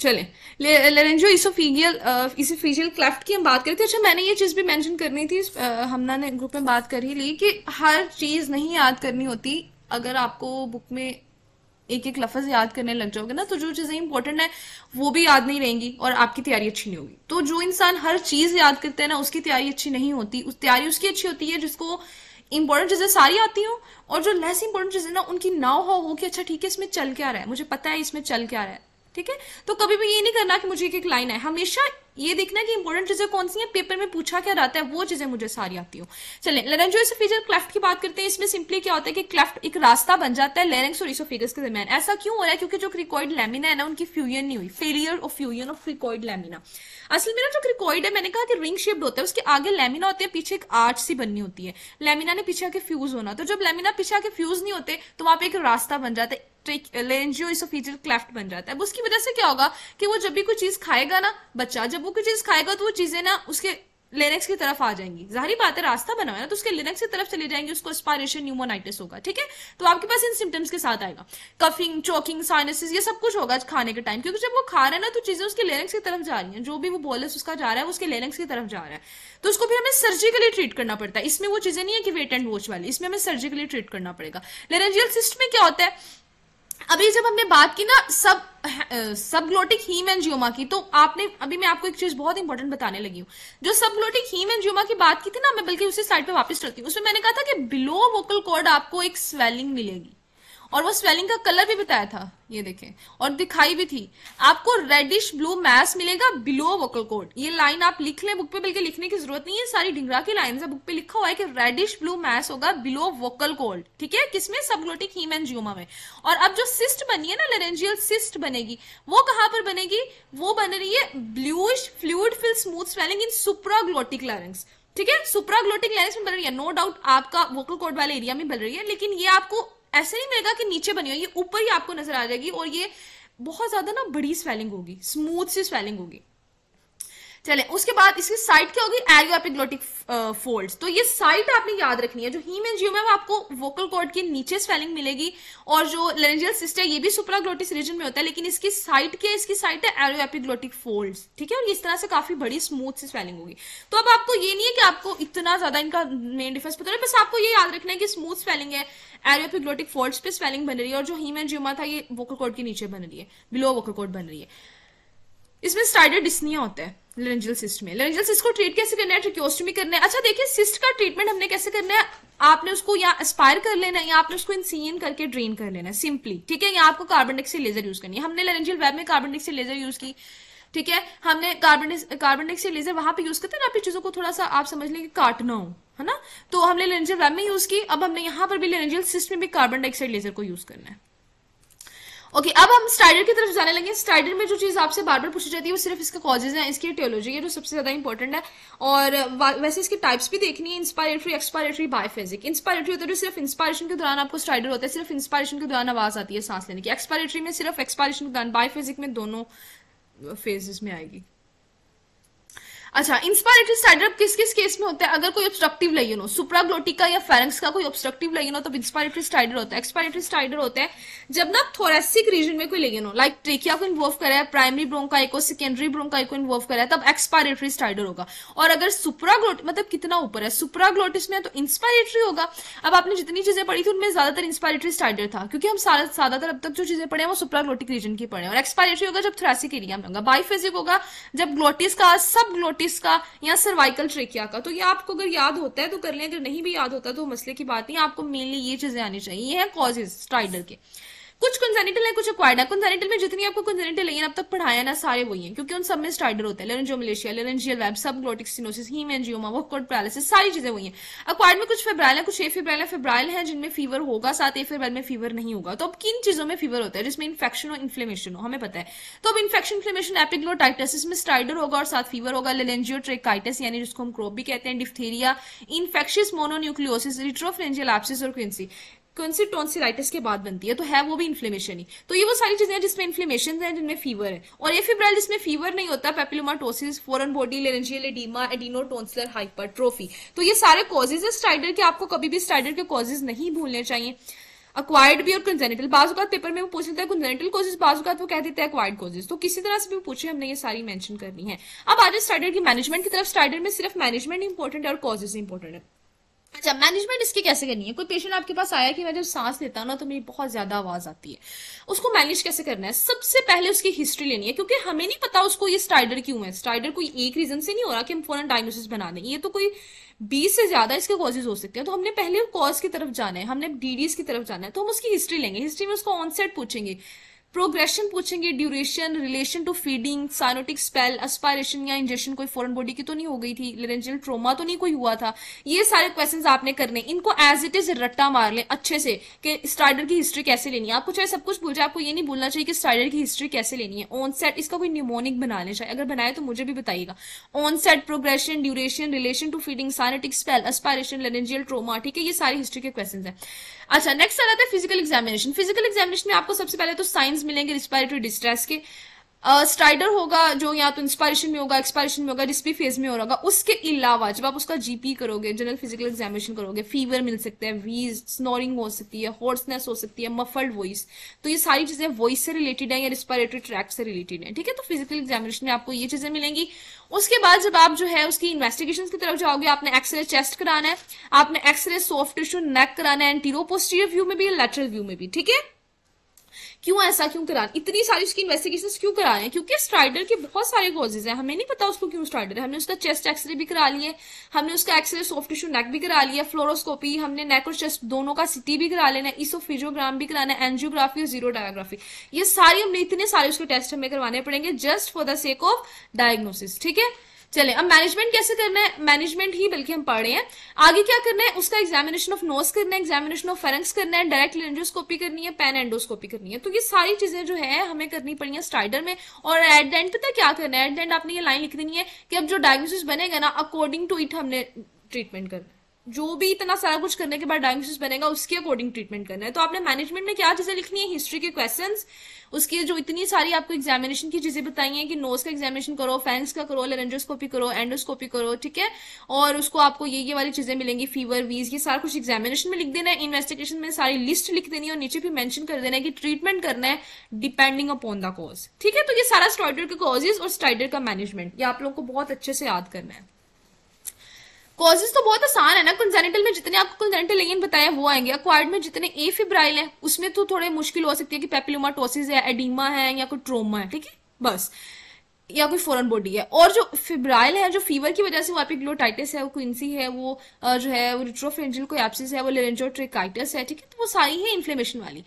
चले लेरेंजो इसोफीगियल इसोफीजियल क्लेफ्ट की हम बात करें थे तो अच्छा मैंने ये चीज़ भी मेंशन करनी थी हमना ने ग्रुप में बात कर ही ली कि हर चीज़ नहीं याद करनी होती अगर आपको बुक में एक एक लफज याद करने लग जाओगे ना तो जो चीज़ें इंपॉर्टेंट है वो भी याद नहीं रहेंगी और आपकी तैयारी अच्छी नहीं होगी तो जो इंसान हर चीज़ याद करते हैं ना उसकी तैयारी अच्छी नहीं होती उस तैयारी उसकी अच्छी होती है जिसको इंपॉर्टेंट चीज़ें सारी आती हो और जो लेस इंपॉर्टेंट चीज़ें ना उनकी ना हो हो कि अच्छा ठीक है इसमें चल क्या रहा है मुझे पता है इसमें चल क्या रहा है ठीक है तो कभी भी ये नहीं करना कि मुझे एक एक लाइन है हमेशा ये देखना कि इंपॉर्टेंट चीजें कौन सी हैं पेपर में पूछा क्या रहता है वो चीजें मुझे सारी आती हो चले लेरेंजो फीजर क्लेफ्ट की बात करते हैं इसमें सिंपली क्या होता है कि क्लेफ्ट एक रास्ता बन जाता है लेरेंस और इसोफिगस के दरमियान ऐसा क्यों हो रहा है क्योंकि जो क्रिकॉइड लेमिना है ना उनकी फ्यूजन नहीं हुई failure of fusion of cricoid lamina असल में ना जो क्रिकॉइड है मैंने कहा कि रिंग शेप्ड होता है उसके आगे लेमिना होते हैं पीछे एक आर्च सी बननी होती है लेमिना ने पीछे आके फ्यूज होना तो जब लेमिना पीछे आके फ्यूज नहीं होते तो वहां पे एक रास्ता बन जाता है लेंजियोस्टिक लेंजियोइसोफीजल क्लेफ्ट बन जाता है अब उसकी वजह से क्या होगा कि वो जब भी कोई चीज खाएगा ना बच्चा जब वो कोई चीज खाएगा तो वो चीजें ना उसके लेनेक्स की तरफ आ जाएंगी जाहरी बात है रास्ता बना है ना तो उसके लेनेक्स की तरफ चली जाएंगी उसको एस्पायरेशन न्यूमोनाइटिस होगा ठीक है तो आपके पास इन सिम्टम्स के साथ आएगा कफिंग चोकिंग साइनसिस ये सब कुछ होगा खाने के टाइम क्योंकि जब वो खा रहे हैं ना तो चीजें उसके लेनेक्स की तरफ जा रही है जो भी वो बोलस उसका जा रहा है उसके लेनेक्स की तरफ जा रहा है तो उसको फिर हमें सर्जिकली ट्रीट करना पड़ता है इसमें वो चीजें नहीं है कि वेट एंड वॉच वाली इसमें हमें सर्जिकली ट्रीट करना पड़ेगा लेनेजियल सिस्ट में क्या होता है अभी जब हमने बात की ना सब सबग्लोटिक हीम एंजियोमा की तो आपने अभी मैं आपको एक चीज बहुत इंपॉर्टेंट बताने लगी हूँ जो सबग्लोटिक हीम एंजियोमा की बात की थी ना मैं बल्कि उसी साइड पे वापस चलती हूँ उसमें मैंने कहा था कि बिलो वोकल कॉर्ड आपको एक स्वेलिंग मिलेगी और वो स्वेलिंग का कलर भी बताया था ये देखें और दिखाई भी थी आपको रेडिश ब्लू मैस मिलेगा बिलो वोकल कोड ये लाइन आप लिख लें बुक पे बल्कि लिखने की जरूरत नहीं है सारी ढिंगरा की लाइन है बुक पे लिखा हुआ है कि रेडिश ब्लू मैस होगा बिलो वोकल कोड ठीक है किसमें सबग्लोटिक जियोमा में और अब जो सिस्ट बनी है ना लेरेंजियल सिस्ट बनेगी वो कहां पर बनेगी वो बन रही है bluish fluid filled smooth swelling in supraglottic larynx ठीक है सुप्राग्लोटिक लैरेंस में बन रही है नो डाउट आपका वोकल कोड वाले एरिया में बन रही है लेकिन ये आपको ऐसे नहीं मिलेगा कि नीचे बनी हुई ये ऊपर ही आपको नजर आ जाएगी और ये बहुत ज़्यादा ना बड़ी स्वेलिंग होगी स्मूथ सी स्वेलिंग होगी चले उसके बाद इसकी साइट क्या होगी एपिग्लोटिक फोल्ड uh, तो ये साइट आपने याद रखनी है जो हीम एंड ज्यूम है वो आपको वोकल कॉर्ड के नीचे स्वेलिंग मिलेगी और जो लेरेंजियल सिस्ट है ये भी सुपराग्लोटिस रीजन में होता है लेकिन इसकी साइट क्या इसकी साइट है एपिग्लोटिक फोल्ड ठीक है और इस तरह से काफी बड़ी स्मूथ से स्वेलिंग होगी तो अब आपको ये नहीं है कि आपको इतना ज्यादा इनका मेन डिफरेंस पता है बस आपको ये याद रखना है कि स्मूथ स्वेलिंग है एरियोपिग्लोटिक फोल्ड पे स्वेलिंग बन रही है और जो हीम एन था ये वोकल कॉर्ड के नीचे बन रही है बिलो वोकल कॉर्ड बन रही है इसमें स्टार्डर डिस्निया होता है लरेंजल सिस्ट में लरेंजल सिस्ट को ट्रीट कैसे करना है ट्रिक्योस्टमी करना है अच्छा देखिए सिस्ट का ट्रीटमेंट हमने कैसे करना है आपने उसको या एस्पायर कर लेना है या आपने उसको इनसीन करके ड्रेन कर लेना है सिंपली ठीक है या आपको कार्बन डाइक्साइड लेजर यूज करनी है हमने लरेंजल वेब में कार्बन डाइक्साइड लेजर यूज की ठीक है हमने कार्बन कार्बन डाइऑक्साइड लेजर वहां पे यूज करते हैं ना आपकी चीजों को थोड़ा सा आप समझ लें कि काटना हो है ना तो हमने लेरेंजियल वेब में यूज की अब हमने यहाँ पर भी लेरेंजियल सिस्ट में भी कार्बन डाइऑक्साइड लेजर को यूज करना है ओके okay, अब हम स्टाइडर की तरफ जाने लगे स्टाइडर में जो चीज़ आपसे बार बार पूछी जाती है वो सिर्फ इसका कॉजेज है इसकी टियोलॉजी है जो सबसे ज़्यादा इंपॉर्टेंट है और वैसे इसकी टाइप्स भी देखनी है इंस्पायरेटरी एक्सपायरेटरी बायोफिजिक इंस्पायरेटरी होता है जो तो सिर्फ इंस्पायरेशन के दौरान आपको स्टाइडर होता है सिर्फ इंस्पायरेशन के दौरान आवाज़ आती है सांस लेने की एक्सपायरेटरी में सिर्फ एक्सपायरेशन के दौरान बायोफिजिक में दोनों फेजेस में आएगी अच्छा इंस्पायरेटरी स्टार्टअप किस किस केस में होता है अगर कोई ऑब्स्ट्रक्टिव लाइन हो सुप्राग्लोटिका या फेरेंक्स का कोई ऑब्स्ट्रक्टिव लाइन हो तो इंस्पायरेटरी स्टैंडर्ड होता है एक्सपायरेटरी स्टैंडर्ड होता है जब ना थोरेसिक रीजन में कोई लेन हो लाइक ट्रेकिया को इन्वॉल्व करा है प्राइमरी ब्रोंकाइको सेकेंडरी ब्रोंकाइको इन्वॉल्व करा है तब एक्सपायरेटरी स्टैंडर्ड होगा और अगर सुप्राग्लोट मतलब कितना ऊपर है सुप्राग्लोटिस में तो इंस्पायरेटरी होगा अब आपने जितनी चीजें पढ़ी थी उनमें ज्यादातर इंस्पायरेटरी स्टैंडर्ड था क्योंकि हम ज्यादातर अब तक जो चीजें पढ़े हैं वो सुप्राग्लोटिक रीजन की पढ़े और एक्सपायरेटरी होगा जब थोरेसिक एरिया में होगा बाइफेजिक होगा जब ग्लोटिस का सब ग्लोटिस कोटिस का या सर्वाइकल ट्रेकिया का तो ये आपको अगर याद होता है तो कर लें अगर नहीं भी याद होता तो मसले की बात नहीं आपको मेनली ये चीजें आनी चाहिए ये है कॉजेज स्ट्राइडर के कुछ कंजेनिटल है कुछ अक्वायर्ड है कंजेनिटल में जितनी आपको कंजेनिटल लेकिन अब तक पढ़ाया ना सारे वही हैं क्योंकि उन सब में स्टार्टर होते हैं laryngomalacia laryngeal web subglottic stenosis haemangioma cord paralysis सारी चीजें वही हैं अक्वायर्ड में कुछ फेब्राइल है कुछ ए फेब्राइल है फेब्राइल है जिनमें फीवर होगा साथ ए फेब्राइल में फीवर नहीं होगा तो अब किन चीजों में फीवर होता है जिसमें इन्फेक्शन और इन्फ्लेमेशन हो हमें पता है तो अब इन्फेक्शन इन्फ्लेमेशन एपिग्लोटाइटिस में स्टाइडर होगा और साथ फीवर होगा लेलेंजियोट्रेकाइटिस यानी जिसको हम क्रोप भी कहते हैं diphtheria infectious mononucleosis retropharyngeal abscess और क्विंसी कौन सी टॉन्सिलाइटिस के बाद बनती है तो है वो भी इन्फ्लेमेशन ही तो ये वो सारी चीजें हैं जिसमें इन्फ्लेमेशन है जिनमें फीवर है और ये फिब्राइल जिसमें फीवर नहीं होता papillomatosis foreign body laryngeal oedema adeno adenotonsillar hypertrophy तो ये सारे कॉजेज है स्टाइडर के आपको कभी भी स्टाइडर के कॉजेज नहीं भूलने चाहिए अक्वायर्ड भी और कंजेनिटल बाजूकात पेपर में वो पूछ लेता है कंजेनिटल कॉजेज बाजूकात वो कह देते हैं अक्वायर्ड कोजेस तो किसी तरह से भी पूछे हमने ये सारी मेंशन करनी है अब आज स्टाइडर की मैनेजमेंट की तरफ स्टाइडर में सिर्फ मैनेजमेंट इंपॉर्टेंट है और कॉजेज इंपॉर्टेंट है अच्छा मैनेजमेंट इसकी कैसे करनी है कोई पेशेंट आपके पास आया कि मैं जब सांस लेता हूँ ना तो मेरी बहुत ज्यादा आवाज आती है उसको मैनेज कैसे करना है सबसे पहले उसकी हिस्ट्री लेनी है क्योंकि हमें नहीं पता उसको ये स्टाइडर क्यों है स्टाइडर कोई एक रीजन से नहीं हो रहा कि हम फोरन डायग्नोसिस बना दें ये तो कोई बीस से ज्यादा इसके कॉजेज हो सकते हैं तो हमने पहले कॉज की तरफ जाना है हमने डीडीज की तरफ जाना है तो हम उसकी हिस्ट्री लेंगे हिस्ट्री में उसको ऑनसेट पूछेंगे प्रोग्रेशन पूछेंगे duration relation to feeding cyanotic spell aspiration या इंजेक्शन कोई फॉरन बॉडी की तो नहीं हो गई थी लेरेंजियल ट्रोमा तो नहीं कोई हुआ था ये सारे क्वेश्चंस आपने करने इनको एज इट इज रट्टा मार ले अच्छे से कि स्टाइडर की हिस्ट्री कैसे लेनी है आपको चाहे सब कुछ भूल जाए आपको ये नहीं भूलना चाहिए कि स्टाइडर की हिस्ट्री कैसे लेनी है ऑन सेट इसका कोई न्यूमोनिक बना लेना चाहिए अगर बनाए तो मुझे भी बताइएगा onset progression duration relation to feeding cyanotic spell aspiration laryngeal trauma ठीक है ये सारी हिस्ट्री के क्वेश्चन है अच्छा नेक्स्ट आ रहा था फिजिकल एग्जामिनेशन फिजिकल एग्जामिनेशन में आपको सबसे पहले तो साइंस साइंस मिलेंगे रिस्पायरेटरी डिस्ट्रेस के स्ट्राइडर uh, होगा जो या तो इंस्पायरेशन में होगा एक्सपायरेशन में होगा डिस्प्ले फेज में हो रहा होगा उसके अलावा जब आप उसका जीपी करोगे जनरल फिजिकल एग्जामिनेशन करोगे फीवर मिल सकता है वीज स्नोरिंग हो सकती है हॉर्सनेस हो सकती है मफल्ड वॉइस तो ये सारी चीजें वॉइस से रिलेटेड है या रिस्पायरेटरी ट्रैक से रिलेटेड है ठीक है तो फिजिकल एग्जामिनेशन में आपको ये चीजें मिलेंगी उसके बाद जब आप जो है उसकी इन्वेस्टिगेशन की तरफ जाओगे आपने एक्सरे चेस्ट कराना है आपने एक्सरे सॉफ्ट टिश्यू नेक कराना है एंटीरो पोस्टीरियर व्यू में भी या लेटरल व्यू में भी ठीक है क्यों ऐसा क्यों करा इतनी सारी उसकी इन्वेस्टिगेशन क्यों करा रहे हैं क्योंकि स्ट्राइडर के बहुत सारे कॉजेज हैं हमें नहीं पता उसको क्यों स्ट्राइडर है हमने उसका चेस्ट एक्सरे भी करा लिया हमने उसका एक्सरे सॉफ्ट टिश्यू नेक भी करा लिया फ्लोरोस्कोपी हमने नेक और चेस्ट दोनों का सिटी भी करा लेना इसोफिजियोग्राम भी कराना एनजियोग्राफी और जीरो डायोग्राफी ये सारी हमने इतने सारे उसके टेस्ट हमें करवाने पड़ेंगे just for the sake of diagnosis ठीक है चले अब मैनेजमेंट कैसे करना है मैनेजमेंट ही बल्कि हम पढ़ रहे हैं आगे क्या करना है उसका एग्जामिनेशन ऑफ नोस करना है एग्जामिनेशन ऑफ फरेंस करना है डायरेक्ट लेंजोस्कोपी करनी है पेन एंडोस्कोपी करनी है तो ये सारी चीजें जो है हमें करनी पड़ी है स्टाइडर में और एट द एंड पता क्या करना है एट द एंड आपने ये लाइन लिख देनी है कि अब जो डायग्नोसिस बनेगा ना अकॉर्डिंग टू इट हमने ट्रीटमेंट करना है जो भी इतना सारा कुछ करने के बाद डायग्नोसिस बनेगा उसके अकॉर्डिंग ट्रीटमेंट करना है तो आपने मैनेजमेंट में क्या चीजें लिखनी है हिस्ट्री के क्वेश्चंस उसकी जो इतनी सारी आपको एग्जामिनेशन की चीजें बताई हैं कि नोज का एग्जामिनेशन करो फैंस का करो लेरेंजोस्कोपी करो एंडोस्कोपी करो ठीक है और उसको आपको ये ये वाली चीजें मिलेंगी फीवर वीज ये सारा कुछ एग्जामिनेशन में लिख देना है इन्वेस्टिगेशन में सारी लिस्ट लिख देनी है और नीचे भी मैंशन कर देना है कि ट्रीटमेंट करना है डिपेंडिंग अपॉन द कॉज ठीक है तो ये सारा स्टॉइडर के कॉजेज और स्टाइडर का मैनेजमेंट ये आप लोग को बहुत अच्छे से याद करना है कॉजेज तो बहुत आसान है ना कंजेनिटल में जितने आपको कंजेनिटल लेन बताया वो आएंगे अक्वाइड में जितने ए फिब्राइल है उसमें तो थोड़े मुश्किल हो सकती है कि पेपिलोमाटोसिस है एडीमा है या कोई ट्रोमा है ठीक है बस या कोई फॉरन बॉडी है और जो फिब्राइल है जो फीवर की वजह से वो आपकी ग्लोटाइटिस है वो क्विंसी है वो जो है वो रिट्रोफेंजिल कोई एप्सिस है वो लेरेंजोट्रिकाइटिस है ठीक है तो वो सारी है इन्फ्लेमेशन वाली